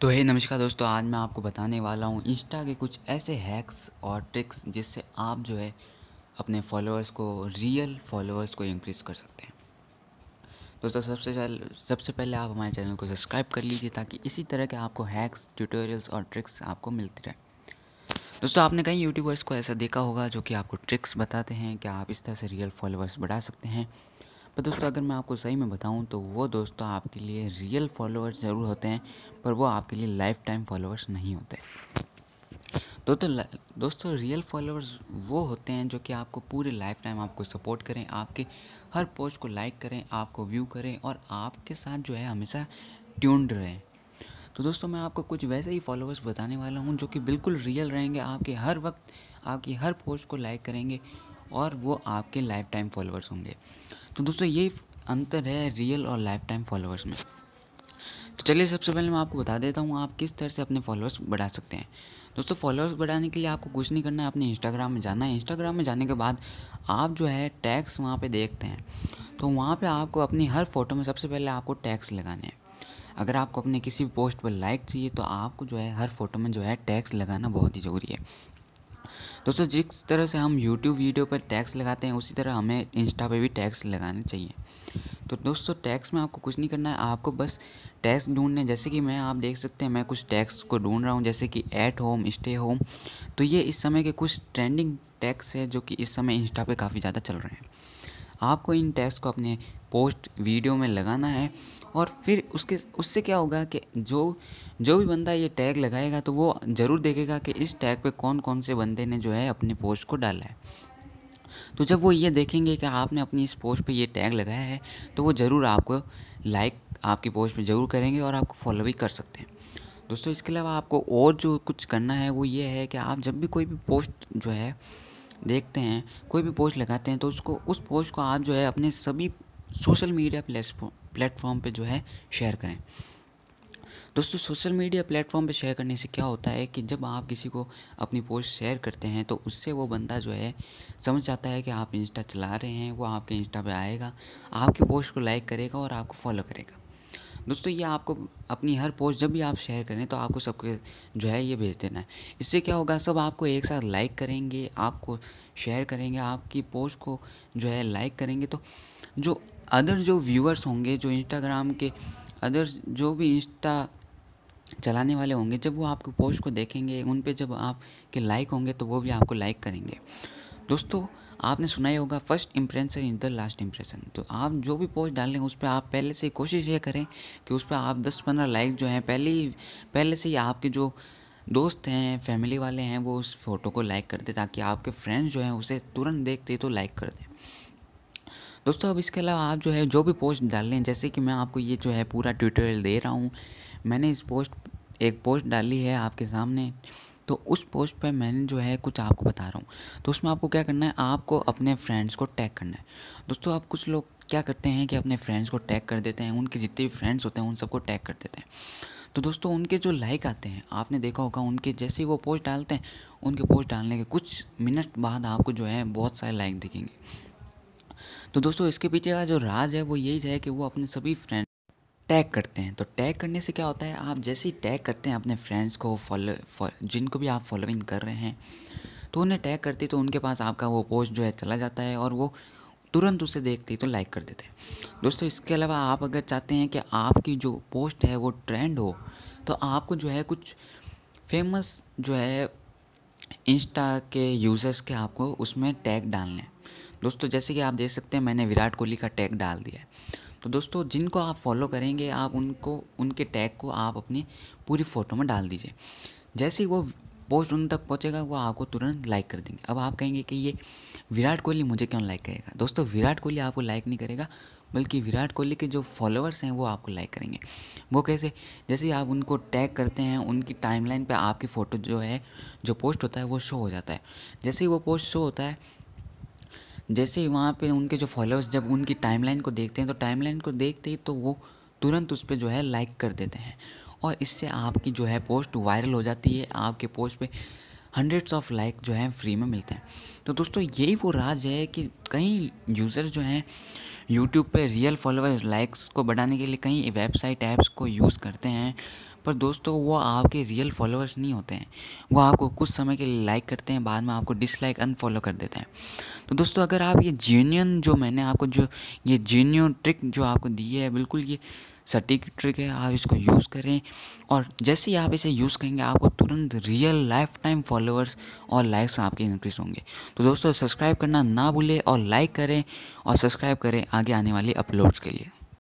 तो हे नमस्कार दोस्तों आज मैं आपको बताने वाला हूँ इंस्टा के कुछ ऐसे हैक्स और ट्रिक्स जिससे आप जो है अपने फॉलोअर्स को रियल फॉलोअर्स को इंक्रीज़ कर सकते हैं दोस्तों सबसे सबसे पहले आप हमारे चैनल को सब्सक्राइब कर लीजिए ताकि इसी तरह के आपको हैक्स ट्यूटोरियल्स और ट्रिक्स आपको मिलते रहे दोस्तों आपने कई यूट्यूबर्स को ऐसा देखा होगा जो कि आपको ट्रिक्स बताते हैं कि आप इस तरह से रियल फॉलोअर्स बढ़ा सकते हैं पर दोस्तों अगर मैं आपको सही में बताऊं तो वो दोस्तों आपके लिए रियल फॉलोअर्स ज़रूर होते हैं पर वो आपके लिए लाइफ टाइम फॉलोअर्स नहीं होते तो तो दोस्तों रियल फॉलोअर्स वो होते हैं जो कि आपको पूरे लाइफ टाइम आपको सपोर्ट करें आपके हर पोस्ट को लाइक करें आपको व्यू करें और आपके साथ जो है हमेशा ट्यून्ड रहें तो दोस्तों मैं आपको कुछ वैसे ही फॉलोअर्स बताने वाला हूँ जो कि बिल्कुल रियल रहेंगे आपके हर वक्त आपकी हर पोस्ट को लाइक करेंगे और वो आपके लाइफ टाइम फॉलोअर्स होंगे तो दोस्तों ये अंतर है रियल और लाइफ टाइम फॉलोअर्स में तो चलिए सबसे पहले मैं आपको बता देता हूँ आप किस तरह से अपने फॉलोअर्स बढ़ा सकते हैं दोस्तों फॉलोअर्स बढ़ाने के लिए आपको कुछ नहीं करना है अपने इंस्टाग्राम में जाना है इंस्टाग्राम में जाने के बाद आप जो है टैक्स वहाँ पे देखते हैं तो वहाँ पे आपको अपनी हर फोटो में सबसे पहले आपको टैक्स लगाने हैं अगर आपको अपने किसी भी पोस्ट पर लाइक चाहिए तो आपको जो है हर फोटो में जो है टैक्स लगाना बहुत ही ज़रूरी है दोस्तों जिस तरह से हम यूट्यूब वीडियो पर टैक्स लगाते हैं उसी तरह हमें इंस्टा पे भी टैक्स लगाने चाहिए तो दोस्तों टैक्स में आपको कुछ नहीं करना है आपको बस टैक्स ढूंढने जैसे कि मैं आप देख सकते हैं मैं कुछ टैक्स को ढूंढ रहा हूँ जैसे कि एट होम स्टे होम तो ये इस समय के कुछ ट्रेंडिंग टैक्स है जो कि इस समय इंस्टा पे काफ़ी ज़्यादा चल रहे हैं आपको इन टैक्स को अपने पोस्ट वीडियो में लगाना है और फिर उसके उससे क्या होगा कि जो जो भी बंदा ये टैग लगाएगा तो वो ज़रूर देखेगा कि इस टैग पे कौन कौन से बंदे ने जो है अपने पोस्ट को डाला है तो जब वो ये देखेंगे कि आपने अपनी इस पोस्ट पे ये टैग लगाया है तो वो ज़रूर आपको लाइक आपकी पोस्ट पे ज़रूर करेंगे और आपको फॉलो भी कर सकते हैं दोस्तों इसके अलावा आपको और जो कुछ करना है वो ये है कि आप जब भी कोई भी पोस्ट जो है देखते हैं कोई भी पोस्ट लगाते हैं तो उसको उस पोस्ट को आप जो है अपने सभी सोशल मीडिया प्लेटफॉर्म पे जो है शेयर करें दोस्तों सोशल मीडिया प्लेटफॉर्म पे शेयर करने से क्या होता है कि जब आप किसी को अपनी पोस्ट शेयर करते हैं तो उससे वो बंदा जो है समझ जाता है कि आप इंस्टा चला रहे हैं वो आपके इंस्टा पे आएगा आपकी पोस्ट को लाइक करेगा और आपको फॉलो करेगा दोस्तों ये आपको अपनी हर पोस्ट जब भी आप शेयर करें तो आपको सबके जो है ये भेज देना है इससे क्या होगा सब आपको एक साथ लाइक करेंगे आपको शेयर करेंगे आपकी पोस्ट को जो है लाइक करेंगे तो जो अदर जो व्यूअर्स होंगे जो इंस्टाग्राम के अदर्स जो भी इंस्टा चलाने वाले होंगे जब वो आपकी पोस्ट को देखेंगे उन पर जब आपके लाइक होंगे तो वो भी आपको लाइक करेंगे दोस्तों आपने सुना ही होगा first impression is the last impression तो आप जो भी पोस्ट डाल डालेंगे उस पर आप पहले से कोशिश ये करें कि उस पर आप 10-15 लाइक जो हैं पहले ही पहले से ही आपके जो दोस्त हैं फैमिली वाले हैं वो उस फ़ोटो को लाइक कर दें ताकि आपके फ्रेंड्स जो हैं उसे तुरंत देखते तो लाइक कर दें दोस्तों अब इसके अलावा आप जो है जो भी पोस्ट डाल लें जैसे कि मैं आपको ये जो है पूरा ट्यूटोरियल दे रहा हूँ मैंने इस पोस्ट एक पोस्ट डाली है आपके सामने तो उस पोस्ट पर मैंने जो है कुछ आपको बता रहा हूँ तो उसमें आपको क्या करना है आपको अपने फ्रेंड्स को टैग करना है दोस्तों आप कुछ लोग क्या करते हैं कि अपने फ्रेंड्स को टैग कर देते हैं उनके जितने भी फ्रेंड्स होते हैं उन सबको टैग कर देते हैं तो दोस्तों उनके जो लाइक आते हैं आपने देखा होगा उनके जैसे ही वो पोस्ट डालते हैं उनके पोस्ट डालने के कुछ मिनट बाद आपको जो है बहुत सारे लाइक दिखेंगे तो दोस्तों इसके पीछे का जो राज है वो यही है कि वो अपने सभी फ्रेंड टैग करते हैं तो टैग करने से क्या होता है आप जैसे ही टैग करते हैं अपने फ्रेंड्स को फॉलो जिनको भी आप फॉलोइंग कर रहे हैं तो उन्हें टैग करते तो उनके पास आपका वो पोस्ट जो है चला जाता है और वो तुरंत उसे देखते ही तो लाइक कर देते हैं दोस्तों इसके अलावा आप अगर चाहते हैं कि आपकी जो पोस्ट है वो ट्रेंड हो तो आपको जो है कुछ फेमस जो है इंस्टा के यूज़र्स के आपको उसमें टैग डालने हैं दोस्तों जैसे कि आप देख सकते हैं मैंने विराट कोहली का टैग डाल दिया है तो दोस्तों जिनको आप फॉलो करेंगे आप उनको उनके टैग को आप अपनी पूरी फ़ोटो में डाल दीजिए जैसे ही वो पोस्ट उन तक पहुंचेगा वो आपको तुरंत लाइक कर देंगे अब आप कहेंगे कि ये विराट कोहली मुझे क्यों लाइक करेगा दोस्तों विराट कोहली आपको लाइक नहीं करेगा बल्कि विराट कोहली के जो फॉलोअर्स हैं वो आपको लाइक करेंगे वो कैसे जैसे ही आप उनको टैग करते हैं उनकी टाइमलाइन पे आपकी फ़ोटो जो है जो पोस्ट होता है वो शो हो जाता है जैसे ही वो पोस्ट शो होता है जैसे ही वहाँ पे उनके जो फॉलोअर्स जब उनकी टाइमलाइन को देखते हैं तो टाइमलाइन को देखते ही तो वो तुरंत उस पर जो है लाइक कर देते हैं और इससे आपकी जो है पोस्ट वायरल हो जाती है आपके पोस्ट पे हंड्रेड्स ऑफ लाइक जो है फ्री में मिलते हैं तो दोस्तों यही वो राज है कि कई यूज़र जो हैं यूट्यूब पे रियल फॉलोअर्स लाइक्स को बढ़ाने के लिए कई वेबसाइट ऐप्स को यूज़ करते हैं पर दोस्तों वो आपके रियल फॉलोअर्स नहीं होते हैं वो आपको कुछ समय के लिए लाइक करते हैं बाद में आपको डिसलाइक अनफॉलो कर देते हैं तो दोस्तों अगर आप ये जेन्यून जो मैंने आपको जो ये जेन्यून ट्रिक जो आपको दी है बिल्कुल ये सटीक ट्रिक है आप इसको यूज़ करें और जैसे ही आप इसे यूज़ करेंगे आपको तुरंत रियल लाइफ टाइम फॉलोअर्स और लाइक्स आपके इंक्रीज होंगे तो दोस्तों सब्सक्राइब करना ना भूलें और लाइक करें और सब्सक्राइब करें आगे आने वाली अपलोड्स के लिए